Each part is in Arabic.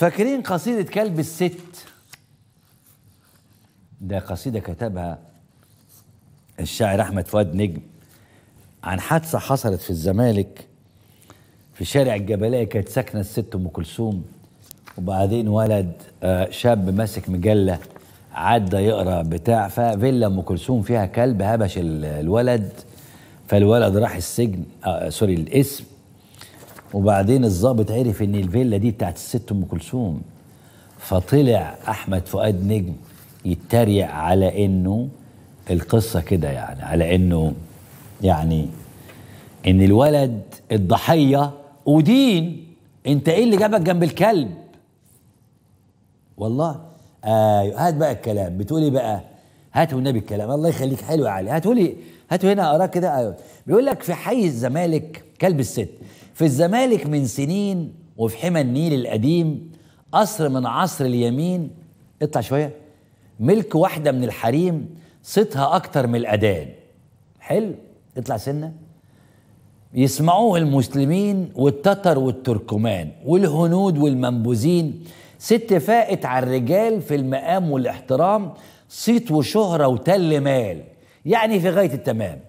فاكرين قصيدة كلب الست ده قصيدة كتبها الشاعر أحمد فؤاد نجم عن حادثة حصلت في الزمالك في شارع الجبلية كانت ساكنة الست أم كلثوم وبعدين ولد آه، شاب ماسك مجلة عدى يقرا بتاع ففيلا ام كلثوم فيها كلب هبش الولد فالولد راح السجن آه سوري الاسم وبعدين الظابط عرف ان الفيلا دي بتاعت الست ام كلثوم فطلع احمد فؤاد نجم يتريق على انه القصه كده يعني على انه يعني ان الولد الضحيه ودين انت ايه اللي جابك جنب الكلب والله ايوه هات بقى الكلام بتقول ايه بقى هات والنبي الكلام الله يخليك حلو يا علي هاتوا لي هاتوا هنا اقراه كده ايوه بيقول لك في حي الزمالك كلب الست في الزمالك من سنين وفي حمى النيل القديم قصر من عصر اليمين اطلع شويه ملك واحده من الحريم صيتها اكتر من الاذان حلو اطلع سنه يسمعوه المسلمين والتتر والتركمان والهنود والمنبوذين ست فاقت على الرجال في المقام والاحترام صيت وشهره وتل مال يعني في غايه التمام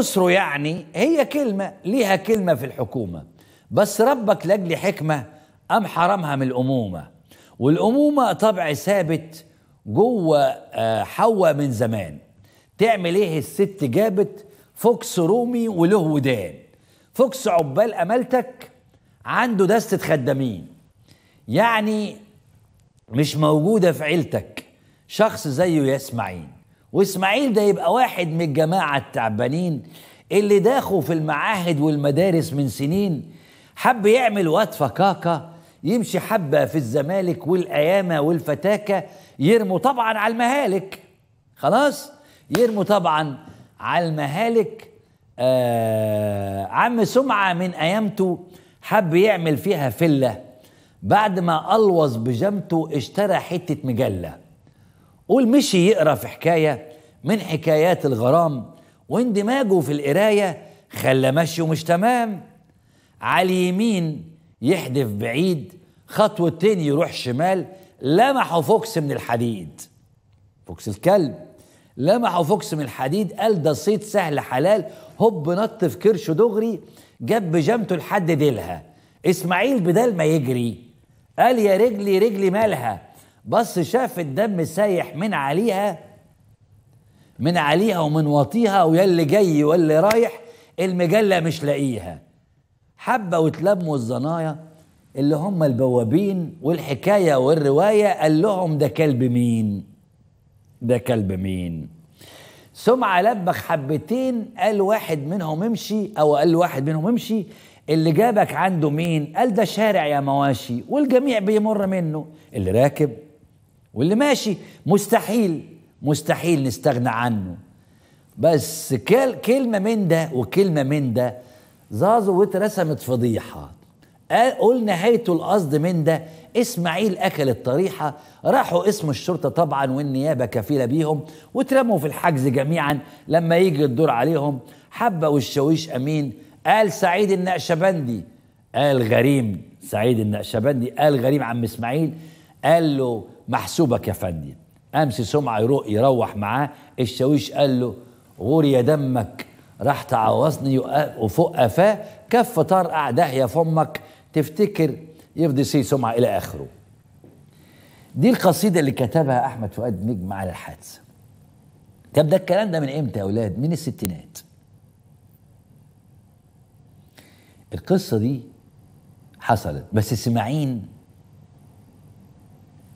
أسره يعني هي كلمة ليها كلمة في الحكومة بس ربك لأجل حكمة أم حرمها من الأمومة والأمومة طبع ثابت جوه آه، حواء من زمان تعمل ايه الست جابت فوكس رومي وله ودان فوكس عبال امالتك عنده دستة خدامين يعني مش موجودة في عيلتك شخص زيه يا اسماعيل واسماعيل ده يبقى واحد من الجماعة التعبانين اللي داخوا في المعاهد والمدارس من سنين حب يعمل واد فكاكة يمشي حبة في الزمالك والأيامة والفتاكة يرموا طبعا على المهالك خلاص يرموا طبعا على المهالك آه عم سمعة من أيامته حب يعمل فيها فلة بعد ما ألوظ بجمته اشترى حتة مجلة قول مشي يقرا في حكايه من حكايات الغرام واندماجه في القرايه خلى مشيه مش تمام على اليمين يحدف بعيد خطوتين يروح شمال لمحوا فوكس من الحديد فوكس الكلب لمحوا فوكس من الحديد قال ده صيد سهل حلال هوب نط في كرشه دغري جاب بجامته لحد ديلها اسماعيل بدل ما يجري قال يا رجلي رجلي مالها بس شاف الدم سايح من عليها من عليها ومن واطيها ويا اللي جاي واللي رايح المجلة مش لاقيها حبة وتلموا الزنايا اللي هم البوابين والحكاية والرواية قال لهم ده كلب مين ده كلب مين سمعة لبخ حبتين قال واحد منهم امشي او قال واحد منهم امشي اللي جابك عنده مين قال ده شارع يا مواشي والجميع بيمر منه اللي راكب واللي ماشي مستحيل مستحيل نستغنى عنه بس كلمة من ده وكلمة من ده زازو واترسمت فضيحة آه، قول نهايته القصد من ده اسماعيل اكل الطريحة راحوا اسم الشرطة طبعا والنيابة كفيلة بيهم واترموا في الحجز جميعا لما يجي الدور عليهم حبة والشويش امين قال سعيد النقشبندي قال غريم سعيد النقشبندي قال غريم عم اسماعيل قال له محسوبك يا فندم امس سمعه يروح, يروح معاه الشاويش قال له غور يا دمك راح تعوزني وفوق قفاه كف طرقع داهيه فمك تفتكر يفضي سي سمعه الى اخره دي القصيده اللي كتبها احمد فؤاد نجم على الحادثه طب ده الكلام ده من امتى يا اولاد من الستينات القصه دي حصلت بس سماعين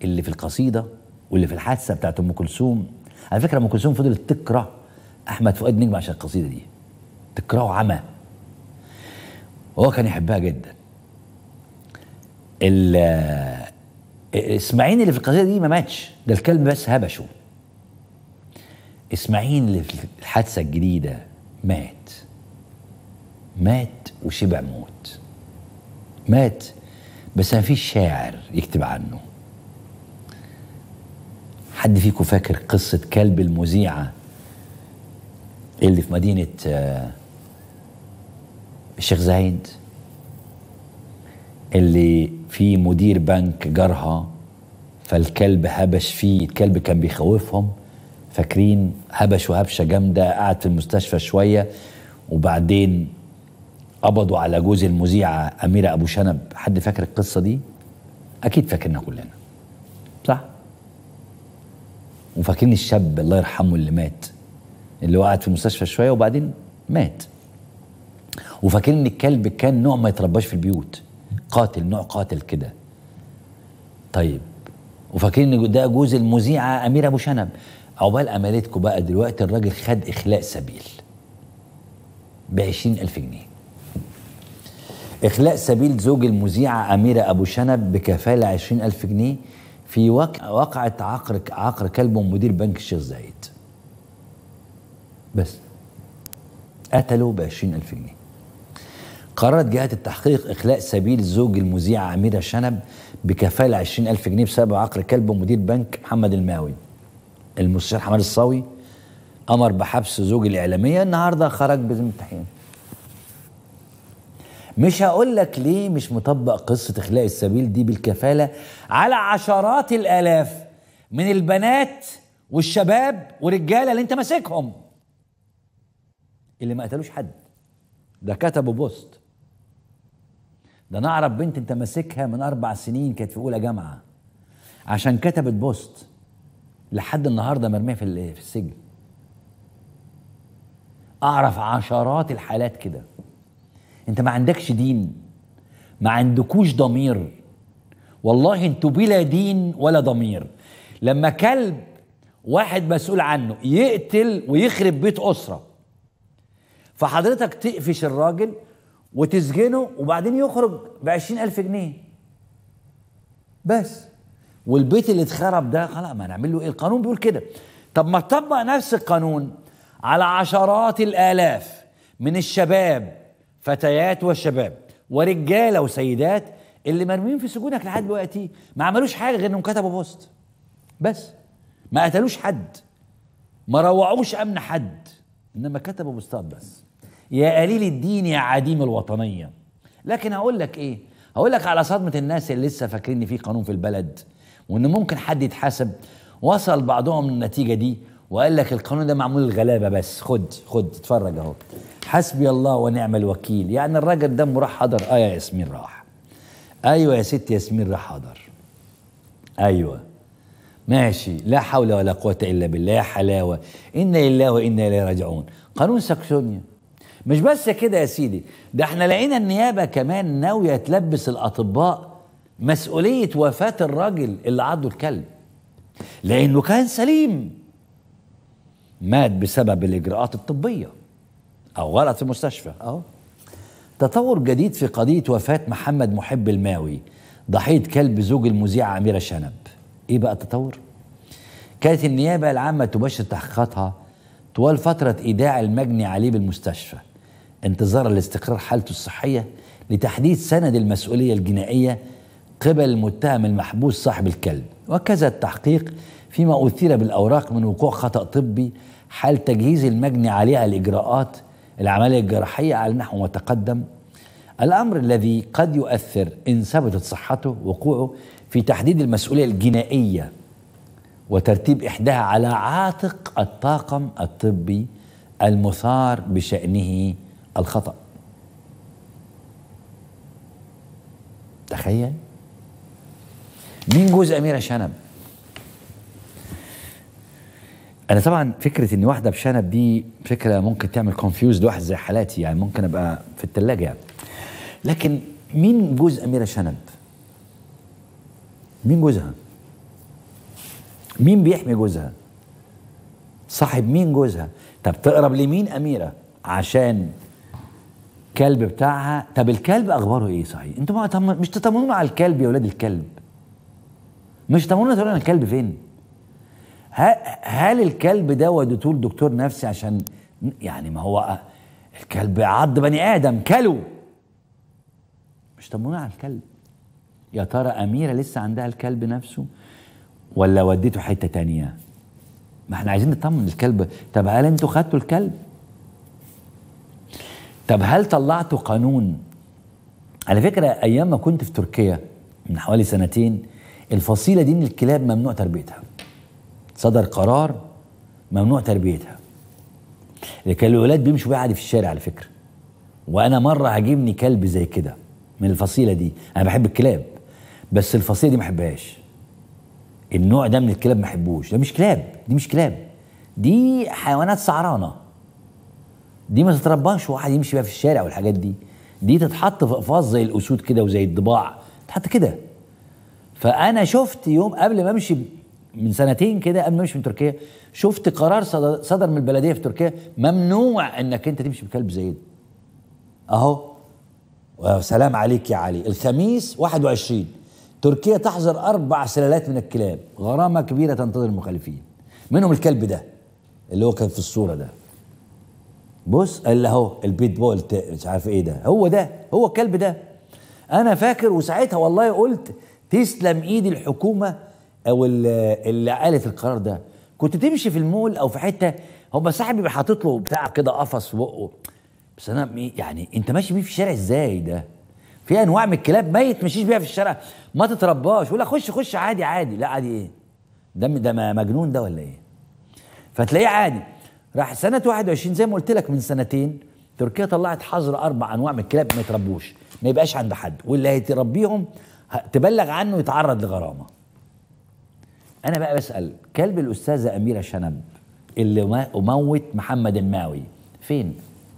اللي في القصيده واللي في الحادثه بتاعت ام كلثوم على فكره ام كلثوم فضلت تكره احمد فؤاد نجم عشان القصيده دي تكرهه عمى وهو كان يحبها جدا اسماعيل اللي في القصيده دي ما ماتش ده الكلب بس هبشه اسماعيل اللي في الحادثه الجديده مات مات وشبع موت مات بس ما فيش شاعر يكتب عنه حد فيكم فاكر قصة كلب المذيعة اللي في مدينة آه، الشيخ زايد اللي في مدير بنك جارها فالكلب هبش فيه الكلب كان بيخوفهم فاكرين هبش وهبشه جامده قعد في المستشفى شويه وبعدين قبضوا على جوز المذيعه اميره ابو شنب حد فاكر القصه دي اكيد فاكرنا كلنا صح وفاكرين الشاب الله يرحمه اللي مات اللي وقعت في المستشفى شويه وبعدين مات وفاكرين ان الكلب كان نوع ما يترباش في البيوت قاتل نوع قاتل كده طيب وفاكرين ان ده جوز المذيعه اميره ابو شنب عقبال امالتكم بقى دلوقتي الراجل خد اخلاء سبيل ب 20000 جنيه إخلاء سبيل زوج المذيعة أميرة أبو شنب بكفالة 20000 جنيه في وقعة عقر عقر كلب مدير بنك الشيخ زايد بس قتله ب 20000 جنيه قررت جهات التحقيق إخلاء سبيل زوج المذيعة أميرة شنب بكفالة 20000 جنيه بسبب عقر كلب مدير بنك محمد الماوي المستشار حماد الصاوي أمر بحبس زوج الإعلامية النهاردة خرج التحقيق مش هقول لك ليه مش مطبق قصة إخلاء السبيل دي بالكفالة على عشرات الآلاف من البنات والشباب والرجالة اللي أنت ماسكهم اللي ما قتلوش حد ده كتبوا بوست ده أنا أعرف بنت أنت ماسكها من أربع سنين كانت في أولى جامعة عشان كتبت بوست لحد النهاردة مرمية في السجن أعرف عشرات الحالات كده انت ما عندكش دين ما عندكوش ضمير والله انتوا بلا دين ولا ضمير لما كلب واحد مسؤول عنه يقتل ويخرب بيت اسره فحضرتك تقفش الراجل وتسجنه وبعدين يخرج ب ألف جنيه بس والبيت اللي اتخرب ده خلاص ما نعمل له ايه القانون بيقول كده طب ما تطبق نفس القانون على عشرات الالاف من الشباب فتيات وشباب ورجاله وسيدات اللي مرميين في سجونك لحد دلوقتي ما عملوش حاجه غير انهم كتبوا بوست بس ما قتلوش حد ما روعوش امن حد انما كتبوا بوستات بس يا قليل الدين يا عديم الوطنيه لكن هقول لك ايه هقول لك على صدمه الناس اللي لسه فاكرين ان في قانون في البلد وان ممكن حد يتحاسب وصل بعضهم للنتيجه دي وقال لك القانون ده معمول الغلابه بس خد خد اتفرج اهو حسبي الله ونعم الوكيل يعني الراجل دمه راح حضر اه يا ياسمين راح ايوه يا ست ياسمين راح حضر ايوه ماشي لا حول ولا قوة إلا بالله يا حلاوة إنا لله وإنا إليه راجعون قانون ساكسونيا مش بس كده يا سيدي ده احنا لقينا النيابة كمان ناوية تلبس الأطباء مسؤولية وفاة الراجل اللي عضه الكلب لأنه كان سليم مات بسبب الإجراءات الطبية أو غلط في المستشفى أهو تطور جديد في قضية وفاة محمد محب الماوي ضحية كلب زوج المذيعة أميرة شنب إيه بقى التطور؟ كانت النيابة العامة تباشر تحقيقاتها طوال فترة إيداع المجني عليه بالمستشفى انتظارا لاستقرار حالته الصحية لتحديد سند المسؤولية الجنائية قبل المتهم المحبوس صاحب الكلب وكذا التحقيق فيما أثير بالأوراق من وقوع خطأ طبي حال تجهيز المجني عليها الإجراءات العملية الجراحية على نحو متقدم الأمر الذي قد يؤثر إن ثبتت صحته وقوعه في تحديد المسؤولية الجنائية وترتيب إحداها على عاتق الطاقم الطبي المثار بشأنه الخطأ تخيل مين جوز أميرة شنب انا طبعا فكره ان واحده بشنب دي فكره ممكن تعمل كونفيوز لواحد زي حالاتي يعني ممكن ابقى في الثلاجه يعني لكن مين جوز اميره شنب مين جوزها مين بيحمي جوزها صاحب مين جوزها طب تقرب لمين اميره عشان كلب بتاعها طب الكلب اخباره ايه صحيح انتوا مش تطمنوا على الكلب يا ولاد الكلب مش تطمنوا تقولوا الكلب فين هل الكلب ده وديته لدكتور نفسي عشان يعني ما هو الكلب عض بني ادم كلو مش طمنوني على الكلب يا ترى اميره لسه عندها الكلب نفسه ولا وديته حته تانية ما احنا عايزين نطمن الكلب طب هل انتوا خدتوا الكلب طب هل طلعتوا قانون على فكره ايام ما كنت في تركيا من حوالي سنتين الفصيله دي من الكلاب ممنوع تربيتها صدر قرار ممنوع تربيتها كان الولاد بيمشوا بيه عادي في الشارع على فكره وانا مره عجبني كلب زي كده من الفصيله دي انا بحب الكلاب بس الفصيله دي ما احبهاش النوع ده من الكلاب ما احبوش ده مش كلاب دي مش كلاب دي حيوانات سعرانه دي ما تترباش واحد يمشي بيها في الشارع والحاجات دي دي تتحط في اقفاص زي الاسود كده وزي الضباع تتحط كده فانا شفت يوم قبل ما امشي من سنتين كده قبل ما امشي من تركيا شفت قرار صدر من البلديه في تركيا ممنوع انك انت تمشي بكلب زي ده اهو سلام عليك يا علي الخميس 21 تركيا تحظر اربع سلالات من الكلاب غرامه كبيره تنتظر المخالفين منهم الكلب ده اللي هو كان في الصوره ده بص اللي اهو البيت بول مش عارف ايه ده هو ده هو الكلب ده انا فاكر وساعتها والله قلت تسلم ايد الحكومه او اللي قالت القرار ده كنت تمشي في المول او في حته هو صاحبي بيبقى حاطط له بتاع كده قفص وقه بس انا يعني انت ماشي بيه في الشارع ازاي ده في انواع من الكلاب ما يتمشيش بيها في الشارع ما تترباش ولا خش خش عادي عادي لا عادي ايه ده ده مجنون ده ولا ايه فتلاقيه عادي راح سنه 21 زي ما قلت لك من سنتين تركيا طلعت حظر اربع انواع من الكلاب ما يتربوش ما يبقاش عند حد واللي هيتربيهم تبلغ عنه يتعرض لغرامه انا بقى بسال كلب الاستاذه اميره شنب اللي موت محمد الماوي فين